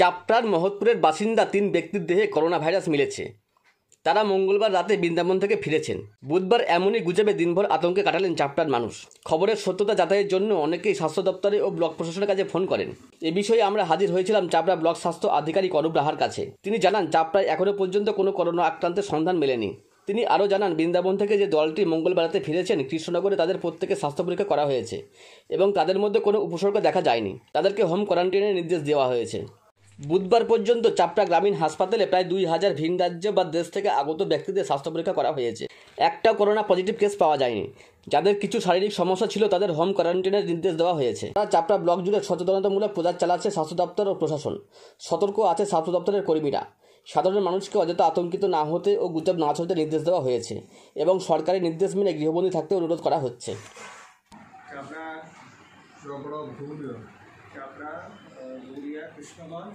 চাপড়ার মহৎপুরের বাসিন্দা তিন ব্যক্তির দেহে করোনা ভাইরাস মিলেছে তারা মঙ্গলবার রাতে বৃন্দাবন থেকে ফিরেছেন বুধবার এমনই গুজবে দিনভর আতঙ্কে কাটালেন চাপটার মানুষ খবরের সত্যতা যাতায়াতের জন্য অনেকেই স্বাস্থ্য দপ্তরে ও ব্লক প্রশাসনের কাছে ফোন করেন এ বিষয়ে আমরা হাজির হয়েছিলাম চাপড়া ব্লক স্বাস্থ্য আধিকারিক অরূপ রাহার কাছে তিনি জানান চাপড়ায় এখনও পর্যন্ত কোনো করোনা আক্রান্তের সন্ধান মেলেনি তিনি আরও জানান বৃন্দাবন থেকে যে দলটি মঙ্গলবারাতে ফিরেছেন কৃষ্ণনগরে তাদের প্রত্যেকে স্বাস্থ্য পরীক্ষা করা হয়েছে এবং তাদের মধ্যে কোনো উপসর্গ দেখা যায়নি তাদেরকে হোম কোয়ারান্টিনের নির্দেশ দেওয়া হয়েছে বুধবার পর্যন্ত চাপড়া গ্রামীণ হাসপাতালে প্রায় দুই হাজার ভিন রাজ্য বা দেশ থেকে আগত ব্যক্তিদের স্বাস্থ্য পরীক্ষা করা হয়েছে একটাও করোনা পজিটিভ কেস পাওয়া যায়নি যাদের কিছু শারীরিক সমস্যা ছিল তাদের হোম কোয়ারেন্টাইনের নির্দেশ দেওয়া হয়েছে তারা চাপড়া ব্লক জুড়ে সচেতনতামূলক প্রচার চালাচ্ছে স্বাস্থ্য দপ্তর ও প্রশাসন সতর্ক আছে স্বাস্থ্য দপ্তরের কর্মীরা সাধারণ মানুষকে অযথা আতঙ্কিত না হতে ও গুজব না ছড়তে নির্দেশ দেওয়া হয়েছে এবং সরকারি নির্দেশ মেনে গৃহবন্দী থাকতে অনুরোধ করা হচ্ছে চাপড়া কৃষ্ণগঞ্জ